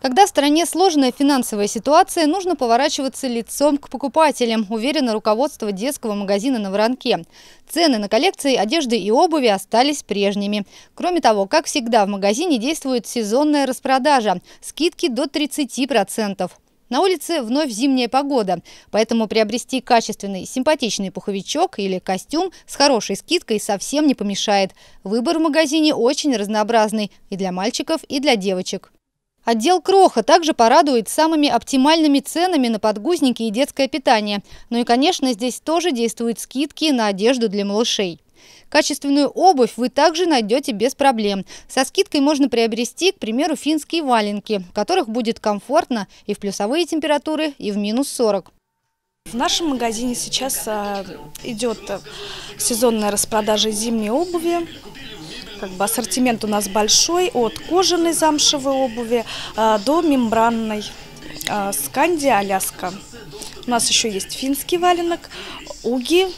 Когда в стране сложная финансовая ситуация, нужно поворачиваться лицом к покупателям, уверенно руководство детского магазина на Воронке. Цены на коллекции одежды и обуви остались прежними. Кроме того, как всегда, в магазине действует сезонная распродажа. Скидки до 30%. На улице вновь зимняя погода, поэтому приобрести качественный, симпатичный пуховичок или костюм с хорошей скидкой совсем не помешает. Выбор в магазине очень разнообразный и для мальчиков, и для девочек. Отдел «Кроха» также порадует самыми оптимальными ценами на подгузники и детское питание. Ну и, конечно, здесь тоже действуют скидки на одежду для малышей. Качественную обувь вы также найдете без проблем. Со скидкой можно приобрести, к примеру, финские валенки, в которых будет комфортно и в плюсовые температуры, и в минус 40. В нашем магазине сейчас а, идет а, сезонная распродажа зимней обуви. Как бы ассортимент у нас большой, от кожаной замшевой обуви а, до мембранной. А, сканди, Аляска. У нас еще есть финский валенок, уги,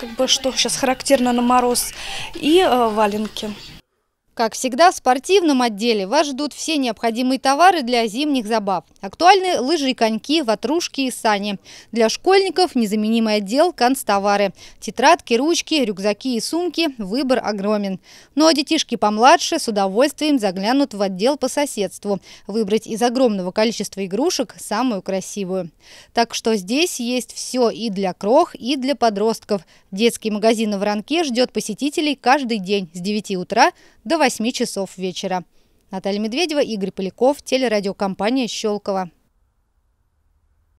как бы что сейчас характерно на мороз, и а, валенки. Как всегда, в спортивном отделе вас ждут все необходимые товары для зимних забав. актуальные лыжи и коньки, ватрушки и сани. Для школьников незаменимый отдел – канцтовары. Тетрадки, ручки, рюкзаки и сумки – выбор огромен. Ну а детишки помладше с удовольствием заглянут в отдел по соседству. Выбрать из огромного количества игрушек самую красивую. Так что здесь есть все и для крох, и для подростков. Детский магазин в Ранке ждет посетителей каждый день с 9 утра до 8 часов вечера. Наталья Медведева, Игорь Поляков, телерадиокомпания «Щелково».